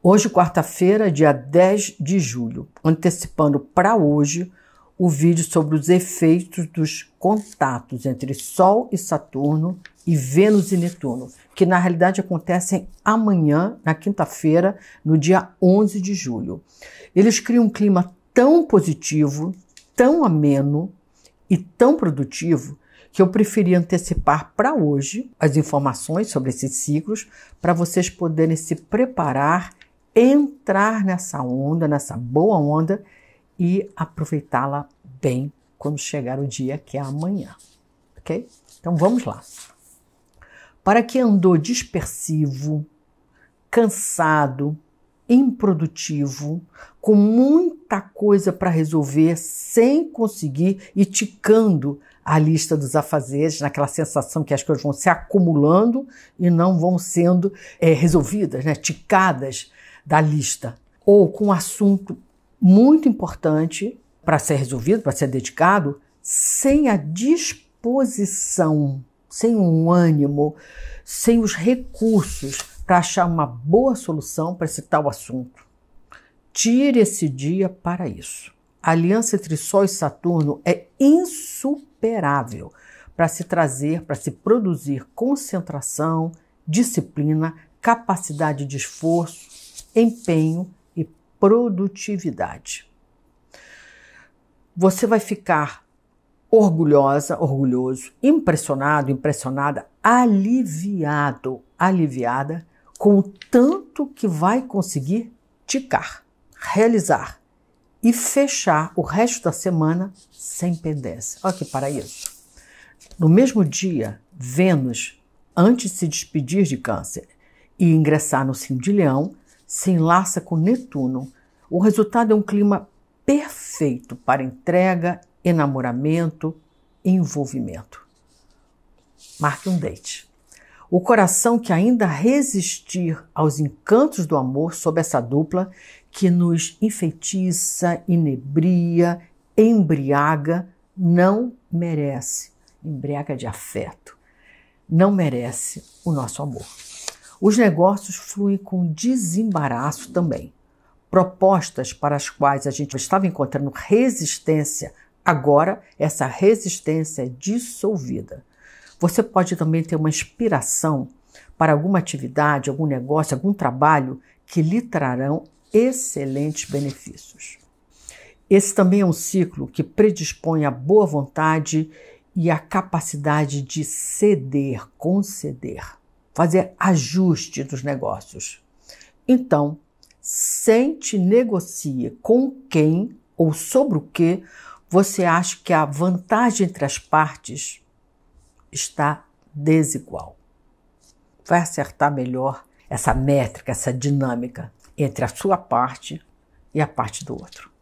Hoje, quarta-feira, dia 10 de julho, antecipando para hoje o vídeo sobre os efeitos dos contatos entre Sol e Saturno e Vênus e Netuno, que na realidade acontecem amanhã, na quinta-feira, no dia 11 de julho. Eles criam um clima tão positivo, tão ameno e tão produtivo que eu preferi antecipar para hoje as informações sobre esses ciclos para vocês poderem se preparar entrar nessa onda, nessa boa onda e aproveitá-la bem quando chegar o dia que é amanhã, ok? Então vamos lá. Para quem andou dispersivo, cansado, improdutivo, com muita coisa para resolver, sem conseguir e ticando a lista dos afazeres, naquela sensação que as coisas vão se acumulando e não vão sendo é, resolvidas, né? ticadas da lista, ou com um assunto muito importante para ser resolvido, para ser dedicado, sem a disposição, sem um ânimo, sem os recursos para achar uma boa solução para esse tal assunto. Tire esse dia para isso. A aliança entre Sol e Saturno é insuperável para se trazer, para se produzir concentração, disciplina, capacidade de esforço, empenho e produtividade. Você vai ficar orgulhosa, orgulhoso, impressionado, impressionada, aliviado, aliviada com o tanto que vai conseguir ticar, realizar e fechar o resto da semana sem pendência. Olha que paraíso. No mesmo dia, Vênus, antes de se despedir de Câncer e ingressar no signo de Leão, se enlaça com Netuno. O resultado é um clima perfeito para entrega, enamoramento, envolvimento. Marque um date. O coração que ainda resistir aos encantos do amor sob essa dupla que nos enfeitiça, inebria, embriaga, não merece, embriaga de afeto, não merece o nosso amor. Os negócios fluem com desembaraço também. Propostas para as quais a gente estava encontrando resistência, agora essa resistência é dissolvida. Você pode também ter uma inspiração para alguma atividade, algum negócio, algum trabalho que lhe trarão excelentes benefícios. Esse também é um ciclo que predispõe à boa vontade e à capacidade de ceder, conceder fazer ajuste dos negócios. Então, sente, negocie com quem ou sobre o que você acha que a vantagem entre as partes está desigual. Vai acertar melhor essa métrica, essa dinâmica entre a sua parte e a parte do outro.